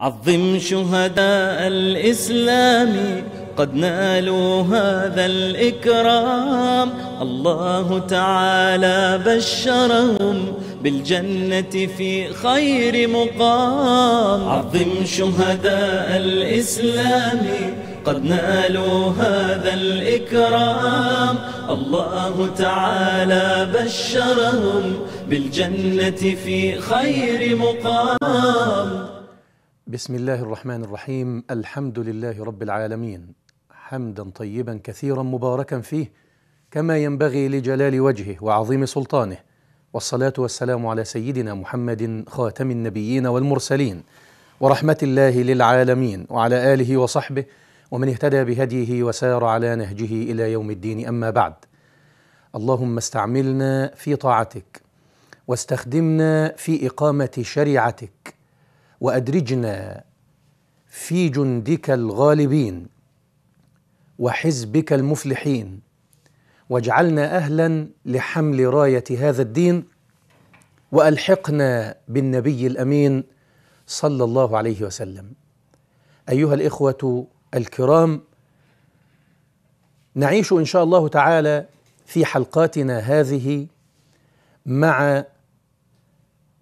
عظم شهداء الإسلام قد نالوا هذا الإكرام الله تعالى بشرهم بالجنة في خير مقام عظم شهداء الإسلام قد نالوا هذا الإكرام الله تعالى بشرهم بالجنة في خير مقام بسم الله الرحمن الرحيم الحمد لله رب العالمين حمدا طيبا كثيرا مباركا فيه كما ينبغي لجلال وجهه وعظيم سلطانه والصلاه والسلام على سيدنا محمد خاتم النبيين والمرسلين ورحمه الله للعالمين وعلى اله وصحبه ومن اهتدى بهديه وسار على نهجه الى يوم الدين اما بعد اللهم استعملنا في طاعتك واستخدمنا في اقامه شريعتك وأدرجنا في جندك الغالبين وحزبك المفلحين واجعلنا أهلا لحمل راية هذا الدين وألحقنا بالنبي الأمين صلى الله عليه وسلم أيها الإخوة الكرام نعيش إن شاء الله تعالى في حلقاتنا هذه مع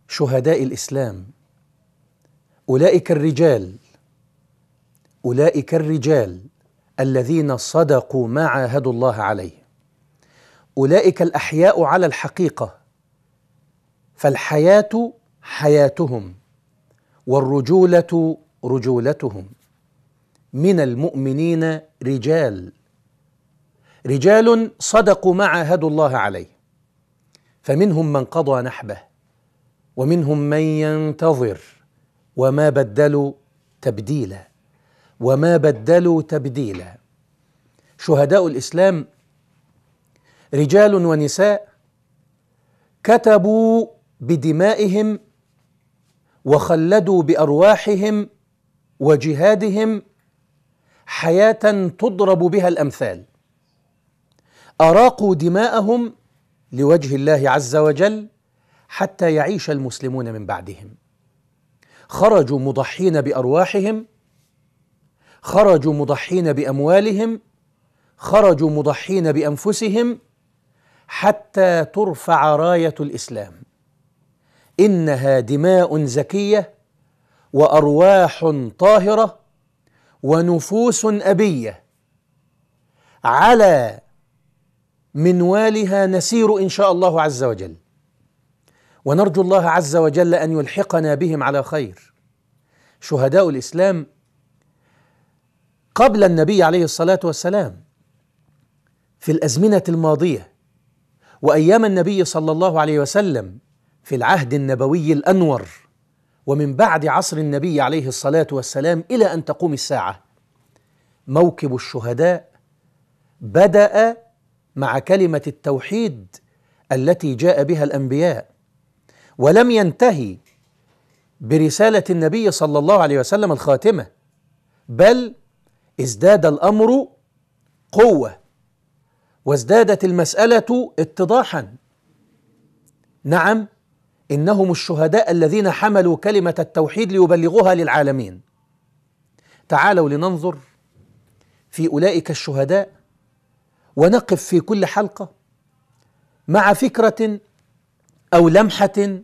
شهداء الإسلام أولئك الرجال أولئك الرجال الذين صدقوا ما عاهدوا الله عليه أولئك الأحياء على الحقيقة فالحياة حياتهم والرجولة رجولتهم من المؤمنين رجال رجال صدقوا ما عاهدوا الله عليه فمنهم من قضى نحبه ومنهم من ينتظر وما بدلوا تبديلا وما بدلوا تبديلا شهداء الاسلام رجال ونساء كتبوا بدمائهم وخلدوا بارواحهم وجهادهم حياه تضرب بها الامثال اراقوا دماءهم لوجه الله عز وجل حتى يعيش المسلمون من بعدهم خرجوا مضحين بارواحهم خرجوا مضحين باموالهم خرجوا مضحين بانفسهم حتى ترفع رايه الاسلام انها دماء زكيه وارواح طاهره ونفوس ابيه على منوالها نسير ان شاء الله عز وجل ونرجو الله عز وجل ان يلحقنا بهم على خير شهداء الاسلام قبل النبي عليه الصلاه والسلام في الازمنه الماضيه وايام النبي صلى الله عليه وسلم في العهد النبوي الانور ومن بعد عصر النبي عليه الصلاه والسلام الى ان تقوم الساعه موكب الشهداء بدا مع كلمه التوحيد التي جاء بها الانبياء ولم ينتهي برسالة النبي صلى الله عليه وسلم الخاتمة بل ازداد الأمر قوة وازدادت المسألة اتضاحا نعم إنهم الشهداء الذين حملوا كلمة التوحيد ليبلغوها للعالمين تعالوا لننظر في أولئك الشهداء ونقف في كل حلقة مع فكرة او لمحه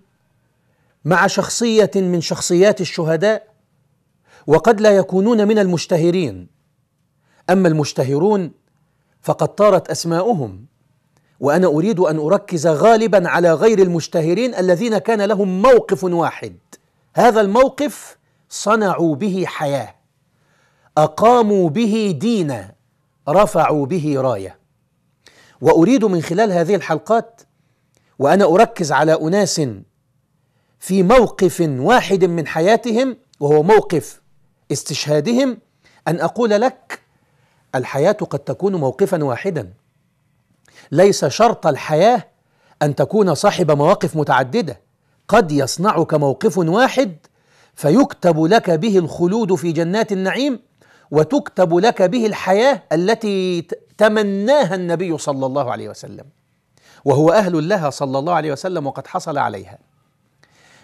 مع شخصيه من شخصيات الشهداء وقد لا يكونون من المشتهرين اما المشتهرون فقد طارت اسماؤهم وانا اريد ان اركز غالبا على غير المشتهرين الذين كان لهم موقف واحد هذا الموقف صنعوا به حياه اقاموا به دينا رفعوا به رايه واريد من خلال هذه الحلقات وانا اركز على اناس في موقف واحد من حياتهم وهو موقف استشهادهم ان اقول لك الحياه قد تكون موقفا واحدا ليس شرط الحياه ان تكون صاحب مواقف متعدده قد يصنعك موقف واحد فيكتب لك به الخلود في جنات النعيم وتكتب لك به الحياه التي تمناها النبي صلى الله عليه وسلم وهو أهل لها صلى الله عليه وسلم وقد حصل عليها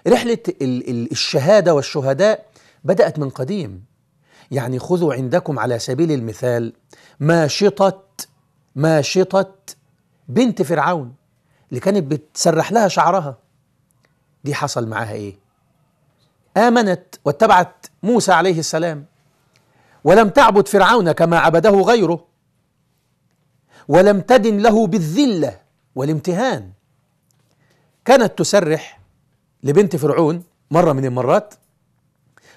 رحلة الشهادة والشهداء بدأت من قديم يعني خذوا عندكم على سبيل المثال ماشطة ماشطة بنت فرعون اللي كانت بتسرح لها شعرها دي حصل معاها ايه آمنت واتبعت موسى عليه السلام ولم تعبد فرعون كما عبده غيره ولم تدن له بالذله والامتهان كانت تسرح لبنت فرعون مرة من المرات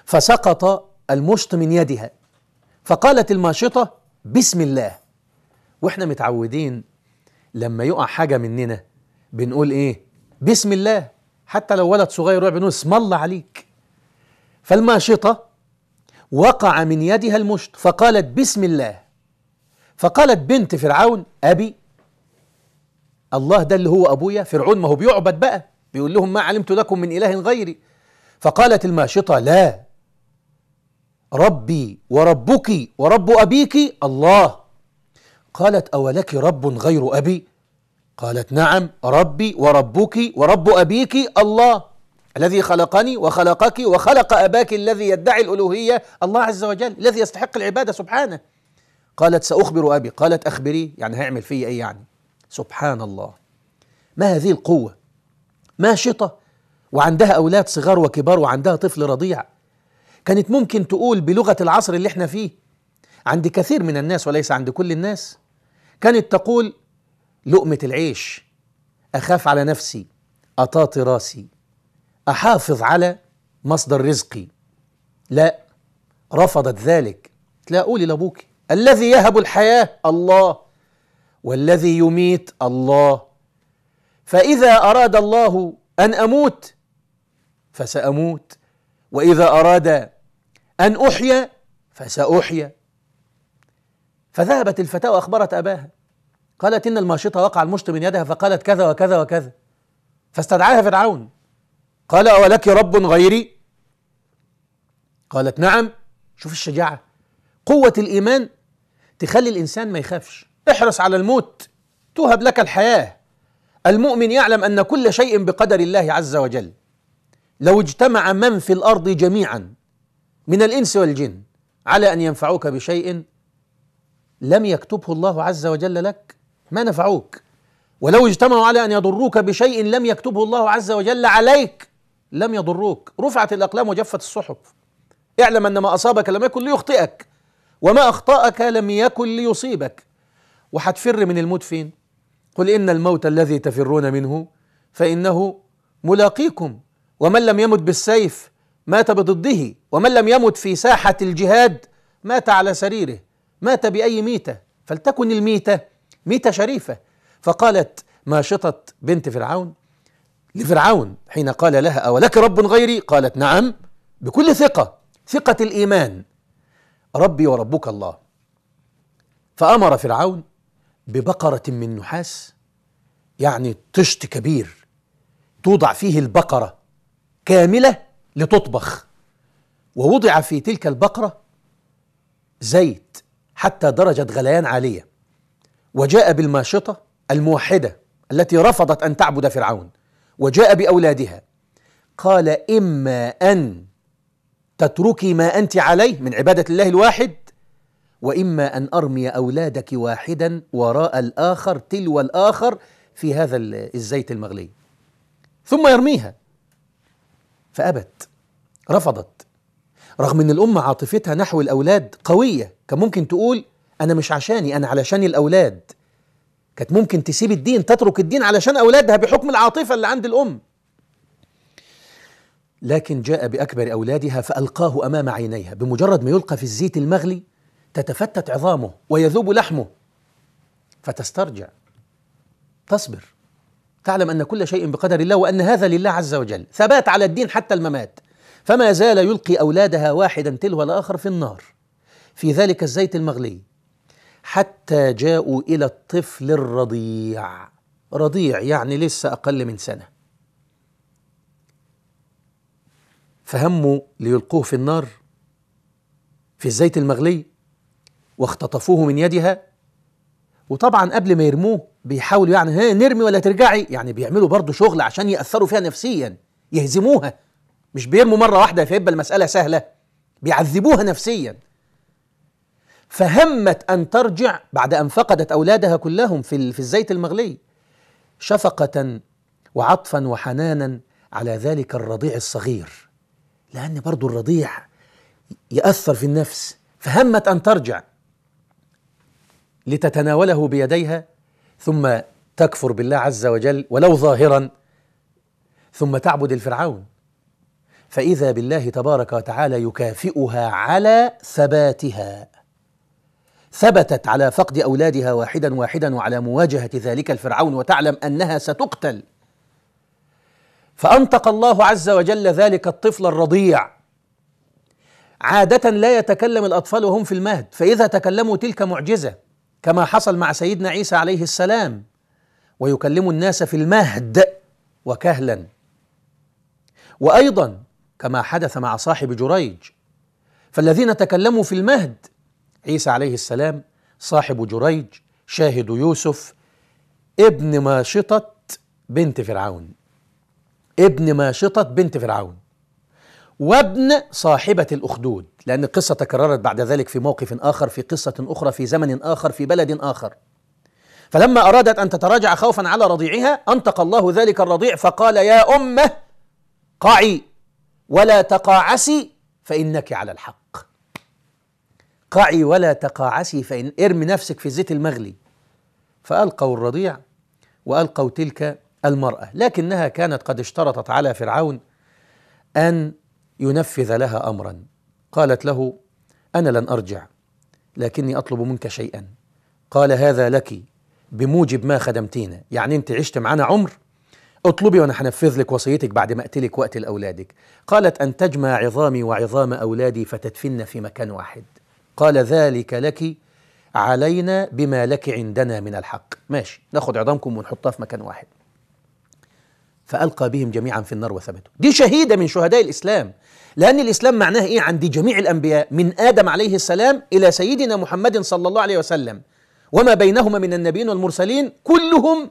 فسقط المشط من يدها فقالت الماشطة بسم الله واحنا متعودين لما يقع حاجة مننا بنقول ايه بسم الله حتى لو ولد صغير بنقول اسم الله عليك فالماشطة وقع من يدها المشط فقالت بسم الله فقالت بنت فرعون أبي الله ده اللي هو ابويا فرعون ما هو بيعبد بقى بيقول لهم ما علمت لكم من اله غيري فقالت الماشطه لا ربي وربك ورب ابيك الله قالت اولك رب غير ابي قالت نعم ربي وربك ورب ابيك الله الذي خلقني وخلقك وخلق اباك الذي يدعي الالوهيه الله عز وجل الذي يستحق العباده سبحانه قالت ساخبر ابي قالت اخبري يعني هيعمل في ايه يعني سبحان الله ما هذه القوة ماشطة وعندها أولاد صغار وكبار وعندها طفل رضيع كانت ممكن تقول بلغة العصر اللي احنا فيه عند كثير من الناس وليس عند كل الناس كانت تقول لقمة العيش أخاف على نفسي أطاطي راسي أحافظ على مصدر رزقي لا رفضت ذلك لا قولي لأبوك الذي يهب الحياة الله والذي يميت الله فاذا اراد الله ان اموت فساموت واذا اراد ان احيا فساحيا فذهبت الفتاه واخبرت اباها قالت ان الماشطه وقع المشط من يدها فقالت كذا وكذا وكذا فاستدعاها فرعون قال اولك رب غيري قالت نعم شوف الشجاعه قوه الايمان تخلي الانسان ما يخافش احرص على الموت توهب لك الحياه المؤمن يعلم ان كل شيء بقدر الله عز وجل لو اجتمع من في الارض جميعا من الانس والجن على ان ينفعوك بشيء لم يكتبه الله عز وجل لك ما نفعوك ولو اجتمعوا على ان يضروك بشيء لم يكتبه الله عز وجل عليك لم يضروك رفعت الاقلام وجفت الصحف اعلم ان ما اصابك لم يكن ليخطئك وما اخطاك لم يكن ليصيبك وحتفر من الموت فين قل إن الموت الذي تفرون منه فإنه ملاقيكم ومن لم يمت بالسيف مات بضده ومن لم يمت في ساحة الجهاد مات على سريره مات بأي ميتة فلتكن الميتة ميتة شريفة فقالت ماشطة بنت فرعون لفرعون حين قال لها أولك رب غيري قالت نعم بكل ثقة ثقة الإيمان ربي وربك الله فأمر فرعون ببقرة من نحاس يعني طشت كبير توضع فيه البقرة كاملة لتطبخ ووضع في تلك البقرة زيت حتى درجة غليان عالية وجاء بالماشطة الموحدة التي رفضت أن تعبد فرعون وجاء بأولادها قال إما أن تتركي ما أنت عليه من عبادة الله الواحد واما ان ارمي اولادك واحدا وراء الاخر تلو الاخر في هذا الزيت المغلي ثم يرميها فابت رفضت رغم ان الام عاطفتها نحو الاولاد قويه كان ممكن تقول انا مش عشاني انا علشان الاولاد كانت ممكن تسيب الدين تترك الدين علشان اولادها بحكم العاطفه اللي عند الام لكن جاء باكبر اولادها فالقاه امام عينيها بمجرد ما يلقى في الزيت المغلي تتفتت عظامه ويذوب لحمه فتسترجع تصبر تعلم ان كل شيء بقدر الله وان هذا لله عز وجل ثبات على الدين حتى الممات فما زال يلقي اولادها واحدا تلو الاخر في النار في ذلك الزيت المغلي حتى جاءوا الى الطفل الرضيع رضيع يعني لسه اقل من سنه فهموا ليلقوه في النار في الزيت المغلي واختطفوه من يدها وطبعا قبل ما يرموه بيحاولوا يعني ها نرمي ولا ترجعي يعني بيعملوا برضه شغل عشان يأثروا فيها نفسيا يهزموها مش بيرموا مرة واحدة فيبقى المسألة سهلة بيعذبوها نفسيا فهمت أن ترجع بعد أن فقدت أولادها كلهم في, في الزيت المغلي شفقة وعطفا وحنانا على ذلك الرضيع الصغير لأن برضه الرضيع يأثر في النفس فهمت أن ترجع لتتناوله بيديها ثم تكفر بالله عز وجل ولو ظاهرا ثم تعبد الفرعون فإذا بالله تبارك وتعالى يكافئها على ثباتها ثبتت على فقد أولادها واحدا واحدا وعلى مواجهة ذلك الفرعون وتعلم أنها ستقتل فأنطق الله عز وجل ذلك الطفل الرضيع عادة لا يتكلم الأطفال وهم في المهد فإذا تكلموا تلك معجزة كما حصل مع سيدنا عيسى عليه السلام ويكلم الناس في المهد وكهلا وايضا كما حدث مع صاحب جريج فالذين تكلموا في المهد عيسى عليه السلام صاحب جريج شاهد يوسف ابن ماشطة بنت فرعون ابن ماشطة بنت فرعون وابن صاحبة الأخدود لأن القصة تكررت بعد ذلك في موقف آخر في قصة أخرى في زمن آخر في بلد آخر فلما أرادت أن تتراجع خوفا على رضيعها أنطق الله ذلك الرضيع فقال يا أمة قعي ولا تقاعسي فإنك على الحق قعي ولا تقاعسي فإن ارمي نفسك في الزيت المغلي فألقوا الرضيع وألقوا تلك المرأة لكنها كانت قد اشترطت على فرعون أن ينفذ لها أمرا قالت له انا لن ارجع لكني اطلب منك شيئا قال هذا لك بموجب ما خدمتينا يعني انت عشت معنا عمر اطلبي وانا حنفذ لك وصيتك بعد ما اقتلك واقتل اولادك قالت ان تجمع عظامي وعظام اولادي فتدفن في مكان واحد قال ذلك لك علينا بما لك عندنا من الحق ماشي ناخد عظامكم ونحطها في مكان واحد فألقى بهم جميعا في النار وثبتوا دي شهيدة من شهداء الإسلام لأن الإسلام معناه إيه عند جميع الأنبياء من آدم عليه السلام إلى سيدنا محمد صلى الله عليه وسلم وما بينهما من النبيين والمرسلين كلهم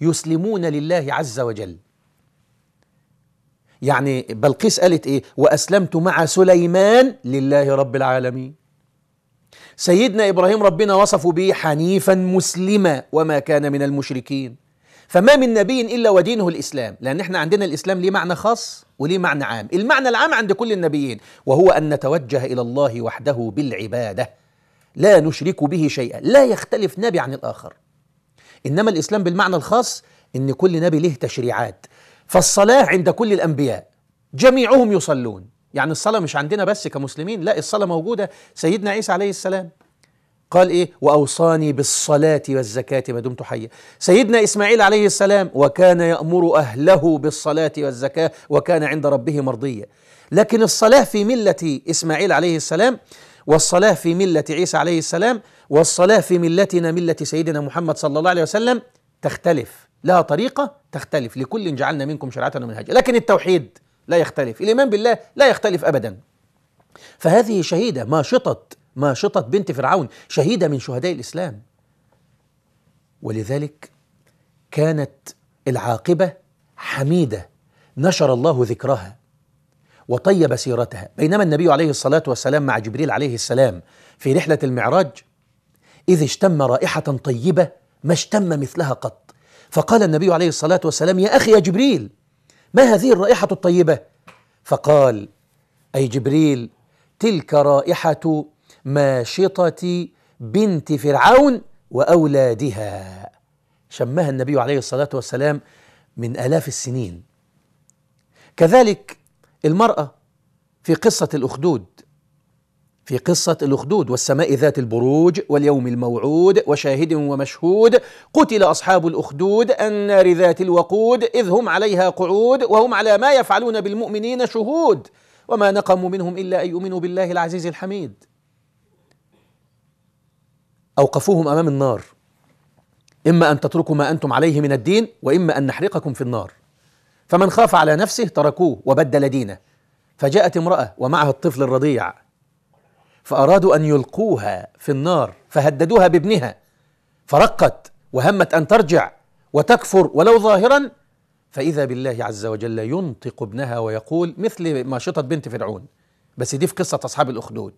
يسلمون لله عز وجل يعني بلقيس قالت ايه واسلمت مع سليمان لله رب العالمين سيدنا ابراهيم ربنا وصفه به حنيفا مسلما وما كان من المشركين فما من نبي الا ودينه الاسلام لان احنا عندنا الاسلام ليه معنى خاص وليه معنى عام المعنى العام عند كل النبيين وهو ان نتوجه الى الله وحده بالعباده لا نشرك به شيئا لا يختلف نبي عن الاخر انما الاسلام بالمعنى الخاص ان كل نبي له تشريعات فالصلاه عند كل الانبياء جميعهم يصلون يعني الصلاه مش عندنا بس كمسلمين لا الصلاه موجوده سيدنا عيسى عليه السلام قال إيه وأوصاني بالصلاة والزكاة ما دمت حيا سيدنا إسماعيل عليه السلام وكان يأمر أهله بالصلاة والزكاة وكان عند ربه مرضيا لكن الصلاة في ملة إسماعيل عليه السلام والصلاة في ملة عيسى عليه السلام والصلاة في ملتنا ملة سيدنا محمد صلى الله عليه وسلم تختلف لها طريقة تختلف لكل جعلنا منكم شرعة ومنهجا لكن التوحيد لا يختلف الإيمان بالله لا يختلف أبدا فهذه شهيدة ماشطة ما شطت بنت فرعون شهيدة من شهداء الإسلام ولذلك كانت العاقبة حميدة نشر الله ذكرها وطيب سيرتها بينما النبي عليه الصلاة والسلام مع جبريل عليه السلام في رحلة المعراج إذ اشتم رائحة طيبة ما اشتم مثلها قط فقال النبي عليه الصلاة والسلام يا أخي يا جبريل ما هذه الرائحة الطيبة؟ فقال أي جبريل تلك رائحة ماشطة بنت فرعون وأولادها شمها النبي عليه الصلاة والسلام من آلاف السنين كذلك المرأة في قصة الأخدود في قصة الأخدود والسماء ذات البروج واليوم الموعود وشاهد ومشهود قتل أصحاب الأخدود النار ذات الوقود إذ هم عليها قعود وهم على ما يفعلون بالمؤمنين شهود وما نقموا منهم إلا أن يؤمنوا بالله العزيز الحميد أوقفوهم أمام النار إما أن تتركوا ما أنتم عليه من الدين وإما أن نحرقكم في النار فمن خاف على نفسه تركوه وبدل دينه فجاءت امرأة ومعها الطفل الرضيع فأرادوا أن يلقوها في النار فهددوها بابنها فرقت وهمت أن ترجع وتكفر ولو ظاهرا فإذا بالله عز وجل ينطق ابنها ويقول مثل ما شطت بنت فرعون بس دي في قصة أصحاب الأخدود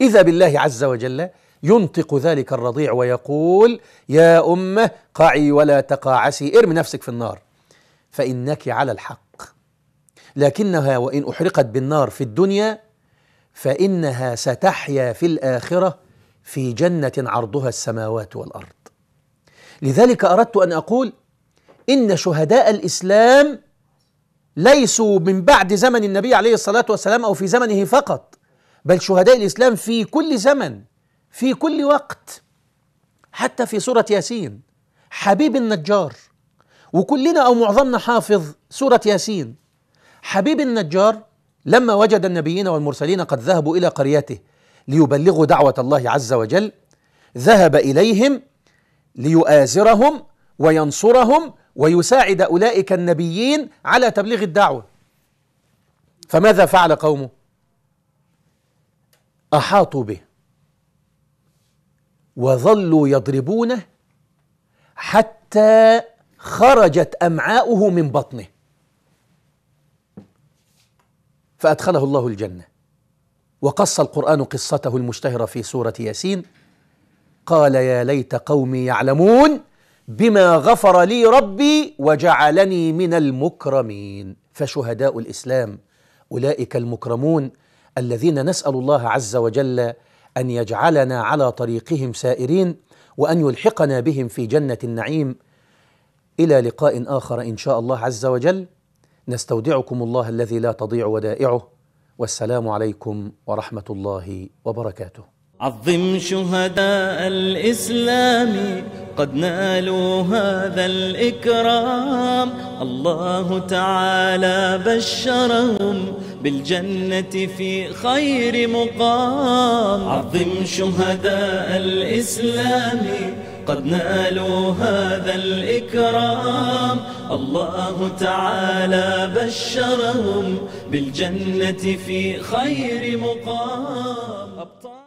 إذا بالله عز وجل ينطق ذلك الرضيع ويقول يا أمه قعي ولا تقاعسي ارمي نفسك في النار فإنك على الحق لكنها وإن أحرقت بالنار في الدنيا فإنها ستحيا في الآخرة في جنة عرضها السماوات والأرض لذلك أردت أن أقول إن شهداء الإسلام ليسوا من بعد زمن النبي عليه الصلاة والسلام أو في زمنه فقط بل شهداء الإسلام في كل زمن في كل وقت حتى في سورة ياسين حبيب النجار وكلنا أو معظمنا حافظ سورة ياسين حبيب النجار لما وجد النبيين والمرسلين قد ذهبوا إلى قريته ليبلغوا دعوة الله عز وجل ذهب إليهم ليؤازرهم وينصرهم ويساعد أولئك النبيين على تبليغ الدعوة فماذا فعل قومه؟ أحاطوا به وظلوا يضربونه حتى خرجت امعاؤه من بطنه فادخله الله الجنه وقص القران قصته المشتهره في سوره ياسين قال يا ليت قومي يعلمون بما غفر لي ربي وجعلني من المكرمين فشهداء الاسلام اولئك المكرمون الذين نسال الله عز وجل ان يجعلنا على طريقهم سائرين وان يلحقنا بهم في جنه النعيم الى لقاء اخر ان شاء الله عز وجل نستودعكم الله الذي لا تضيع ودائعه والسلام عليكم ورحمه الله وبركاته عظم شهداء الإسلام قد نالوا هذا الإكرام الله تعالى بشرهم بالجنة في خير مقام عظم شهداء الإسلام قد نالوا هذا الإكرام الله تعالى بشرهم بالجنة في خير مقام